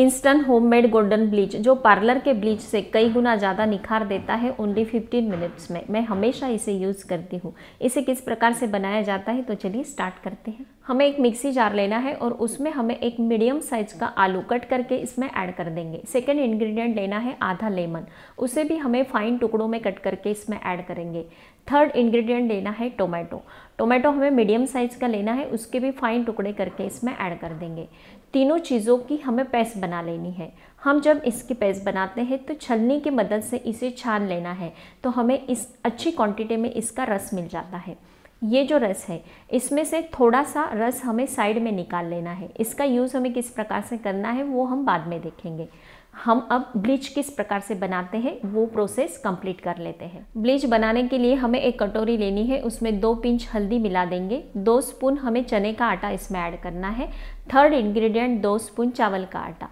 instant homemade golden bleach जो parlour के bleach से कई गुना ज़्यादा निखार देता है ओनली 15 मिनट्स में मैं हमेशा इसे यूज़ करती हूँ इसे किस प्रकार से बनाया जाता है तो चलिए स्टार्ट करते हैं हमें एक मिक्सी जार लेना है और उसमें हमें एक मीडियम साइज का आलू कट करके इसमें ऐड कर देंगे सेकेंड इन्ग्रीडियंट लेना है आधा लेमन उसे भी हमें फाइन टुकड़ों में कट करके इसमें ऐड करेंगे थर्ड इन्ग्रीडियंट लेना है टोमेटो टोमेटो हमें मीडियम साइज़ का लेना है उसके भी फाइन टुकड़े करके इसमें ऐड कर देंगे तीनों चीज़ों की हमें पेस्ट बना लेनी है हम जब इसकी पेस्ट बनाते हैं तो छलनी की मदद से इसे छान लेना है तो हमें इस अच्छी क्वांटिटी में इसका रस मिल जाता है ये जो रस है इसमें से थोड़ा सा रस हमें साइड में निकाल लेना है इसका यूज़ हमें किस प्रकार से करना है वो हम बाद में देखेंगे हम अब ब्लीच किस प्रकार से बनाते हैं वो प्रोसेस कंप्लीट कर लेते हैं ब्लीच बनाने के लिए हमें एक कटोरी लेनी है उसमें दो पिंच हल्दी मिला देंगे दो स्पून हमें चने का आटा इसमें ऐड करना है थर्ड इंग्रेडिएंट दो स्पून चावल का आटा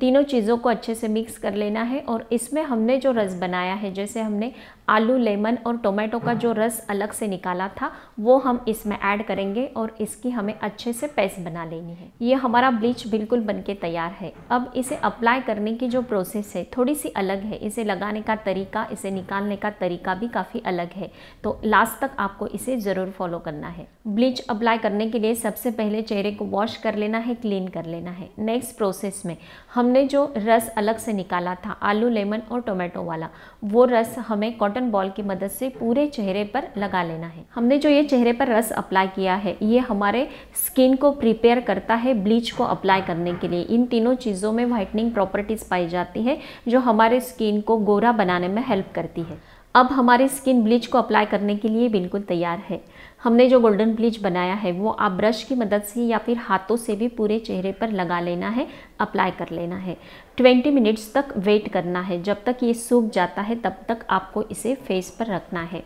तीनों चीज़ों को अच्छे से मिक्स कर लेना है और इसमें हमने जो रस बनाया है जैसे हमने आलू लेमन और टोमेटो का जो रस अलग से निकाला था वो हम इसमें ऐड करेंगे और इसकी हमें अच्छे से पेस्ट बना लेनी है ये हमारा ब्लीच बिल्कुल बनके तैयार है अब इसे अप्लाई करने की जो प्रोसेस है थोड़ी सी अलग है इसे लगाने का तरीका इसे निकालने का तरीका भी काफ़ी अलग है तो लास्ट तक आपको इसे ज़रूर फॉलो करना है ब्लीच अप्लाई करने के लिए सबसे पहले चेहरे को वॉश कर लेना है क्लीन कर लेना है नेक्स्ट प्रोसेस में हमने जो रस अलग से निकाला था आलू लेमन और टोमेटो वाला वो रस हमें कॉटन कॉटन बॉल की मदद से पूरे चेहरे पर लगा लेना है हमने जो ये चेहरे पर रस अप्लाई किया है ये हमारे स्किन को प्रिपेयर करता है ब्लीच को अप्लाई करने के लिए इन तीनों चीज़ों में व्हाइटनिंग प्रॉपर्टीज़ पाई जाती है जो हमारे स्किन को गोरा बनाने में हेल्प करती है अब हमारी स्किन ब्लीच को अप्लाई करने के लिए बिल्कुल तैयार है हमने जो गोल्डन ब्लीच बनाया है वो आप ब्रश की मदद से या फिर हाथों से भी पूरे चेहरे पर लगा लेना है अप्लाई कर लेना है 20 मिनट्स तक वेट करना है जब तक ये सूख जाता है तब तक आपको इसे फेस पर रखना है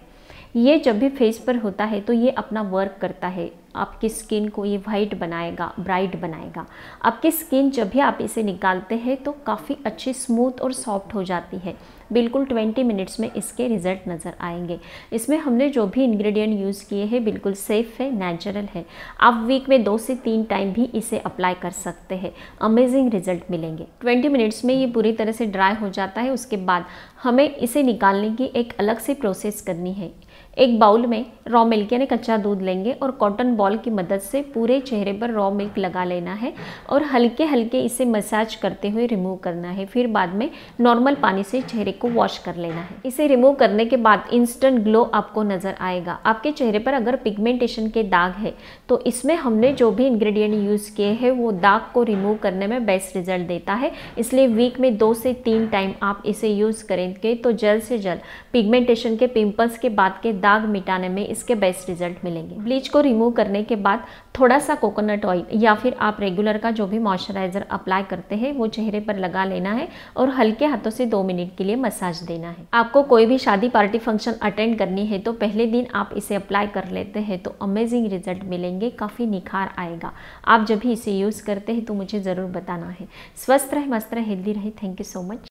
ये जब भी फेस पर होता है तो ये अपना वर्क करता है आपकी स्किन को ये वाइट बनाएगा ब्राइट बनाएगा आपकी स्किन जब भी आप इसे निकालते हैं तो काफ़ी अच्छी स्मूथ और सॉफ्ट हो जाती है बिल्कुल 20 मिनट्स में इसके रिज़ल्ट नज़र आएंगे इसमें हमने जो भी इंग्रेडिएंट यूज़ किए हैं बिल्कुल सेफ़ है नेचुरल है आप वीक में दो से तीन टाइम भी इसे अप्लाई कर सकते हैं अमेजिंग रिज़ल्ट मिलेंगे 20 मिनट्स में ये पूरी तरह से ड्राई हो जाता है उसके बाद हमें इसे निकालने की एक अलग से प्रोसेस करनी है एक बाउल में रॉ मिल्क यानी कच्चा दूध लेंगे और कॉटन बॉल की मदद से पूरे चेहरे पर रॉ मिल्क लगा लेना है और हल्के हल्के इसे मसाज करते हुए रिमूव करना है फिर बाद में नॉर्मल पानी से चेहरे को वॉश कर लेना है इसे रिमूव करने के बाद इंस्टेंट ग्लो आपको नज़र आएगा आपके चेहरे पर अगर पिगमेंटेशन के दाग है तो इसमें हमने जो भी इन्ग्रीडियंट यूज़ किए हैं वो दाग को रिमूव करने में बेस्ट रिजल्ट देता है इसलिए वीक में दो से तीन टाइम आप इसे यूज़ करेंगे तो जल्द से जल्द पिगमेंटेशन के पिम्पल्स के बाद के दाग मिटाने में इसके बेस्ट रिजल्ट मिलेंगे ब्लीच को रिमूव करने के बाद थोड़ा सा कोकोनट ऑयल या फिर आप रेगुलर का जो भी मॉइस्चराइज़र अप्लाई करते हैं वो चेहरे पर लगा लेना है और हल्के हाथों से दो मिनट के लिए मसाज देना है आपको कोई भी शादी पार्टी फंक्शन अटेंड करनी है तो पहले दिन आप इसे अप्लाई कर लेते हैं तो अमेजिंग रिजल्ट मिलेंगे काफ़ी निखार आएगा आप जब भी इसे यूज़ करते हैं तो मुझे ज़रूर बताना है स्वस्थ रहे मस्त रहे हेल्दी रहे थैंक यू सो मच